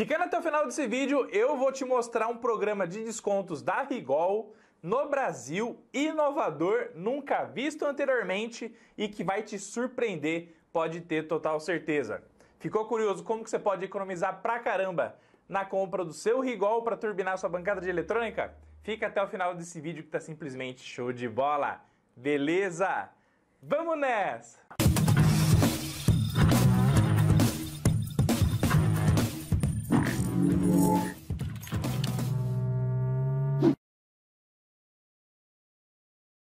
Ficando até o final desse vídeo, eu vou te mostrar um programa de descontos da Rigol no Brasil, inovador, nunca visto anteriormente e que vai te surpreender, pode ter total certeza. Ficou curioso como que você pode economizar pra caramba na compra do seu Rigol para turbinar sua bancada de eletrônica? Fica até o final desse vídeo que tá simplesmente show de bola. Beleza? Vamos nessa!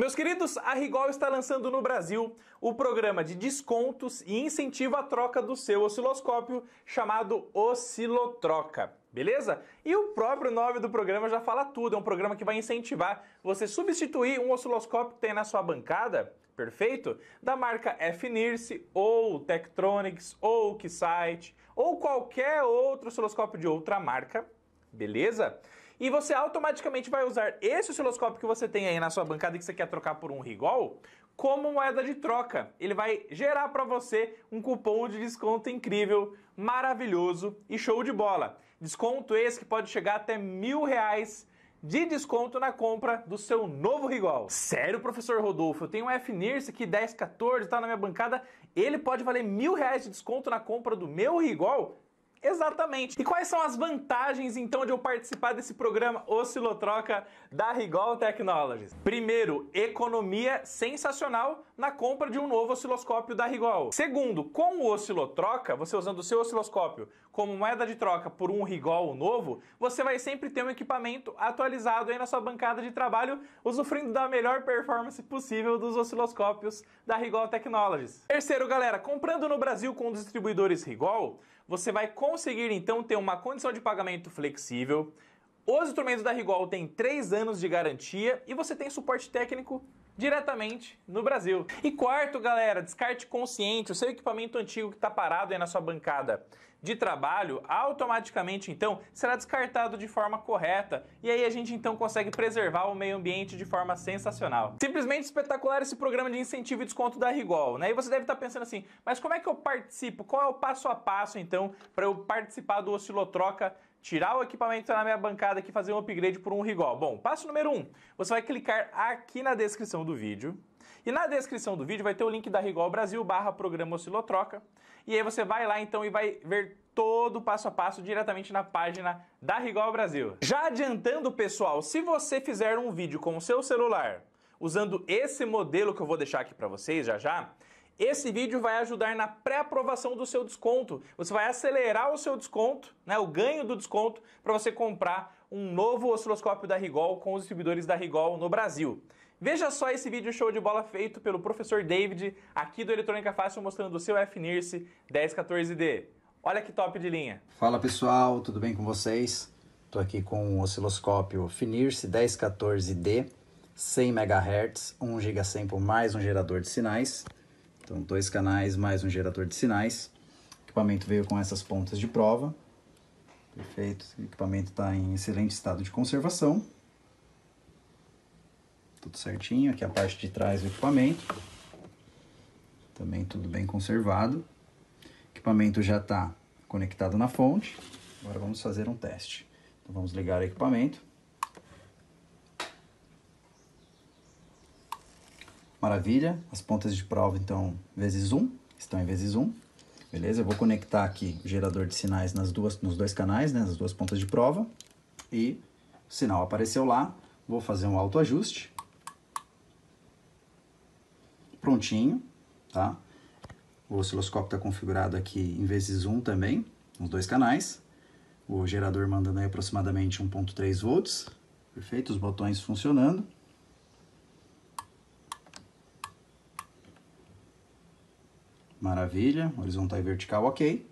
Meus queridos, a Rigol está lançando no Brasil o programa de descontos e incentivo à troca do seu osciloscópio chamado Oscilotroca. Beleza? E o próprio nome do programa já fala tudo. É um programa que vai incentivar você substituir um osciloscópio que tem na sua bancada, perfeito? Da marca FNIRSE ou Tektronix ou Keysight ou qualquer outro osciloscópio de outra marca, beleza? e você automaticamente vai usar esse osciloscópio que você tem aí na sua bancada que você quer trocar por um rigol como moeda de troca. Ele vai gerar para você um cupom de desconto incrível, maravilhoso e show de bola. Desconto esse que pode chegar até mil reais de desconto na compra do seu novo rigol. Sério, professor Rodolfo, eu tenho um FNIRS aqui 1014, tá na minha bancada, ele pode valer mil reais de desconto na compra do meu rigol? Exatamente. E quais são as vantagens então de eu participar desse programa Oscilotroca da Rigol Technologies? Primeiro, economia sensacional na compra de um novo osciloscópio da Rigol. Segundo, com o oscilotroca, você usando o seu osciloscópio como moeda de troca por um Rigol novo, você vai sempre ter um equipamento atualizado aí na sua bancada de trabalho, usufruindo da melhor performance possível dos osciloscópios da Rigol Technologies. Terceiro, galera, comprando no Brasil com distribuidores Rigol, você vai conseguir então ter uma condição de pagamento flexível. Os instrumentos da Rigol têm 3 anos de garantia e você tem suporte técnico diretamente no Brasil. E quarto, galera, descarte consciente, o seu equipamento antigo que está parado aí na sua bancada de trabalho, automaticamente então será descartado de forma correta e aí a gente então consegue preservar o meio ambiente de forma sensacional. Simplesmente espetacular esse programa de incentivo e desconto da Rigol, né? E você deve estar tá pensando assim, mas como é que eu participo? Qual é o passo a passo então para eu participar do Oscilotroca tirar o equipamento que está na minha bancada aqui e fazer um upgrade por um rigol. Bom, passo número 1, um, você vai clicar aqui na descrição do vídeo. E na descrição do vídeo vai ter o link da Rigol Brasil barra programa oscilotroca. E aí você vai lá então e vai ver todo o passo a passo diretamente na página da Rigol Brasil. Já adiantando, pessoal, se você fizer um vídeo com o seu celular usando esse modelo que eu vou deixar aqui para vocês já já, esse vídeo vai ajudar na pré-aprovação do seu desconto. Você vai acelerar o seu desconto, né, o ganho do desconto, para você comprar um novo osciloscópio da Rigol com os distribuidores da Rigol no Brasil. Veja só esse vídeo show de bola feito pelo professor David, aqui do Eletrônica Fácil, mostrando o seu FNIRSE 1014D. Olha que top de linha! Fala pessoal, tudo bem com vocês? Estou aqui com um osciloscópio FNIRSE 1014D, 100 MHz, 1 GB por mais um gerador de sinais. Então, dois canais mais um gerador de sinais. O equipamento veio com essas pontas de prova. Perfeito. O equipamento está em excelente estado de conservação. Tudo certinho. Aqui é a parte de trás do equipamento. Também tudo bem conservado. O equipamento já está conectado na fonte. Agora vamos fazer um teste. Então vamos ligar o equipamento. Maravilha, as pontas de prova então vezes 1, um, estão em vezes 1. Um. Beleza, eu vou conectar aqui o gerador de sinais nas duas, nos dois canais, né, nas duas pontas de prova. E o sinal apareceu lá, vou fazer um autoajuste. Prontinho, tá? O osciloscópio está configurado aqui em vezes 1 um também, nos dois canais. O gerador mandando aí aproximadamente 1.3 volts. Perfeito, os botões funcionando. Maravilha, horizontal e vertical, ok.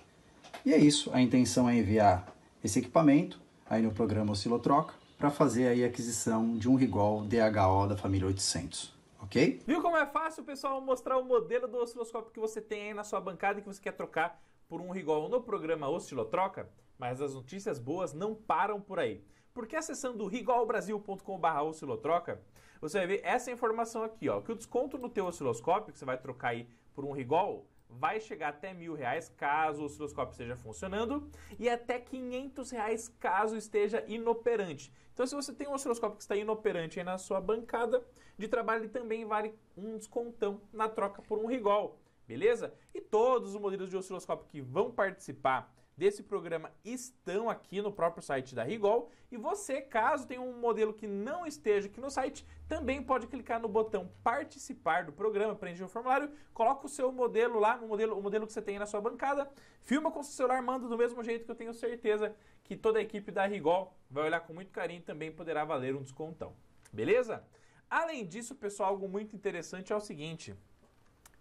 E é isso, a intenção é enviar esse equipamento aí no programa Oscilotroca para fazer aí a aquisição de um rigol DHO da família 800. Ok? Viu como é fácil, pessoal, mostrar o modelo do osciloscópio que você tem aí na sua bancada e que você quer trocar por um rigol no programa Oscilotroca? Mas as notícias boas não param por aí. Porque acessando rigolbrasil.com.br oscilotroca, você vai ver essa informação aqui, ó, que o desconto no teu osciloscópio, que você vai trocar aí por um rigol, vai chegar até mil reais caso o osciloscópio esteja funcionando e até 500 reais caso esteja inoperante. Então, se você tem um osciloscópio que está inoperante aí na sua bancada de trabalho, ele também vale um descontão na troca por um rigol, beleza? E todos os modelos de osciloscópio que vão participar desse programa estão aqui no próprio site da Rigol. E você, caso tenha um modelo que não esteja aqui no site, também pode clicar no botão participar do programa, preencher o formulário, coloca o seu modelo lá, o modelo, o modelo que você tem na sua bancada, filma com o seu celular, manda do mesmo jeito que eu tenho certeza que toda a equipe da Rigol vai olhar com muito carinho e também poderá valer um descontão. Beleza? Além disso, pessoal, algo muito interessante é o seguinte,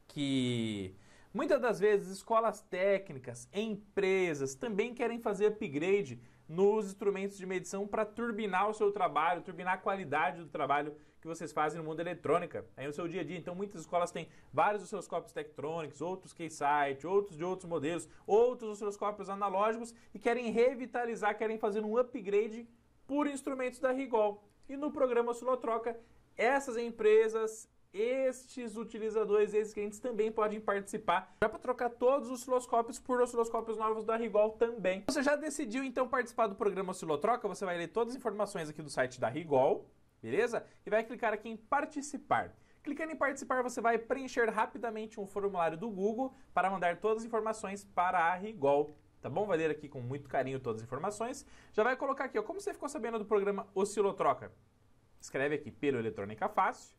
que Muitas das vezes, escolas técnicas, empresas também querem fazer upgrade nos instrumentos de medição para turbinar o seu trabalho, turbinar a qualidade do trabalho que vocês fazem no mundo eletrônica, aí no seu dia a dia. Então, muitas escolas têm vários osciloscópios Tektronix, outros Keysight, outros de outros modelos, outros osciloscópios analógicos e querem revitalizar, querem fazer um upgrade por instrumentos da Rigol. E no programa Oscilotroca, essas empresas, estes utilizadores e esses clientes também podem participar. Dá para trocar todos os osciloscópios por osciloscópios novos da Rigol também. Você já decidiu então participar do programa Oscilotroca? Você vai ler todas as informações aqui do site da Rigol, beleza? E vai clicar aqui em participar. Clicando em participar, você vai preencher rapidamente um formulário do Google para mandar todas as informações para a Rigol tá bom? Vai ler aqui com muito carinho todas as informações. Já vai colocar aqui, ó, como você ficou sabendo do programa Oscilotroca? Escreve aqui pelo Eletrônica Fácil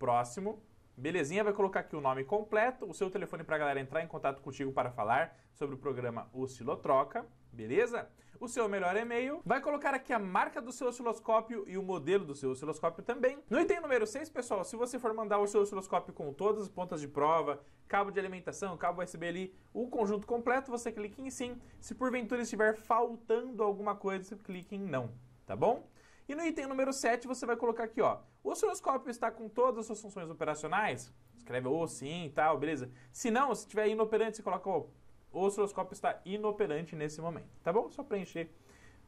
próximo. Belezinha, vai colocar aqui o nome completo, o seu telefone para a galera entrar em contato contigo para falar sobre o programa Oscilotroca, beleza? O seu melhor e-mail, vai colocar aqui a marca do seu osciloscópio e o modelo do seu osciloscópio também. No item número 6, pessoal, se você for mandar o seu osciloscópio com todas as pontas de prova, cabo de alimentação, cabo USB ali, o conjunto completo, você clica em sim. Se porventura estiver faltando alguma coisa, clique em não, tá bom? E no item número 7 você vai colocar aqui, ó, o osciloscópio está com todas as suas funções operacionais? Escreve ou oh, sim e tal, beleza. Se não, se tiver inoperante, você coloca o oh, osciloscópio está inoperante nesse momento, tá bom? Só preencher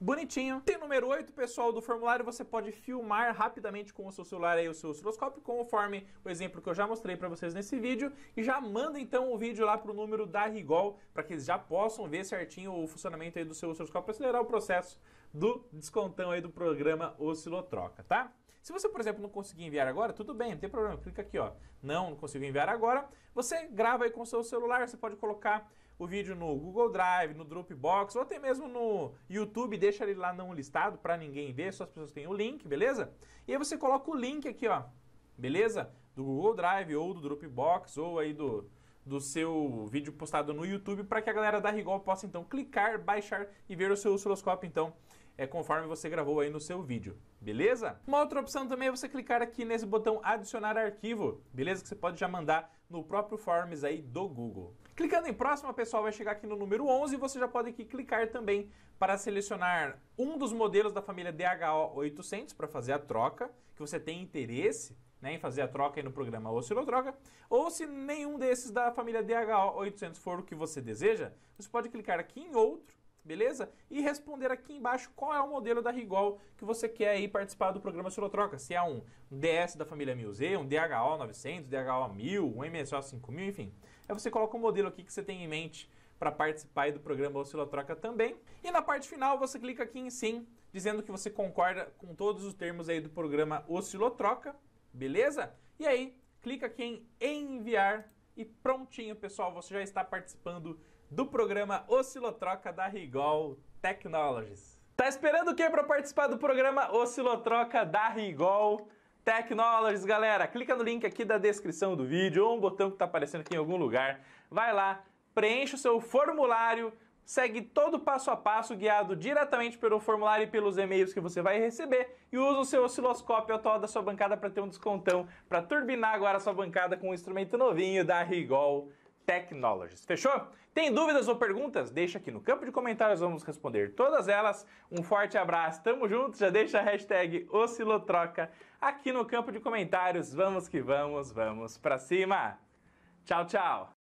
bonitinho. Tem número 8, pessoal, do formulário, você pode filmar rapidamente com o seu celular aí o seu osciloscópio, conforme o exemplo que eu já mostrei para vocês nesse vídeo, e já manda então o vídeo lá pro número da Rigol, para que eles já possam ver certinho o funcionamento aí do seu osciloscópio, acelerar o processo do descontão aí do programa Oscilotroca, tá? Se você, por exemplo, não conseguir enviar agora, tudo bem, não tem problema. Clica aqui, ó. Não, não consigo enviar agora. Você grava aí com o seu celular, você pode colocar o vídeo no Google Drive, no Dropbox ou até mesmo no YouTube, deixa ele lá não listado para ninguém ver, só as pessoas têm o link, beleza? E aí você coloca o link aqui, ó. Beleza? Do Google Drive ou do Dropbox ou aí do do seu vídeo postado no YouTube para que a galera da Rigol possa então clicar, baixar e ver o seu osciloscópio então é conforme você gravou aí no seu vídeo, beleza? Uma outra opção também é você clicar aqui nesse botão adicionar arquivo, beleza? Que você pode já mandar no próprio Forms aí do Google. Clicando em próxima, pessoal, vai chegar aqui no número 11 e você já pode aqui clicar também para selecionar um dos modelos da família DHO800 para fazer a troca, que você tem interesse né, em fazer a troca aí no programa Oscilotroca, ou se nenhum desses da família DHO800 for o que você deseja, você pode clicar aqui em outro beleza? E responder aqui embaixo qual é o modelo da Rigol que você quer aí participar do programa Oscilotroca Se é um DS da família 1000Z, um DHO 900, DHO 1000, um MSO 5000, enfim. Aí você coloca o um modelo aqui que você tem em mente para participar do programa Oscilotroca também. E na parte final você clica aqui em sim, dizendo que você concorda com todos os termos aí do programa Oscilotroca, beleza? E aí, clica aqui em enviar e prontinho, pessoal, você já está participando do programa Oscilotroca da Rigol Technologies. Tá esperando o que para participar do programa Oscilotroca da Rigol Technologies, galera? Clica no link aqui da descrição do vídeo ou um botão que tá aparecendo aqui em algum lugar. Vai lá, preenche o seu formulário, segue todo passo a passo guiado diretamente pelo formulário e pelos e-mails que você vai receber e usa o seu osciloscópio atual da sua bancada para ter um descontão para turbinar agora a sua bancada com um instrumento novinho da Rigol Technologies. Fechou? Tem dúvidas ou perguntas? Deixa aqui no campo de comentários, vamos responder todas elas. Um forte abraço, tamo junto, já deixa a hashtag Oscilotroca aqui no campo de comentários. Vamos que vamos, vamos pra cima! Tchau, tchau!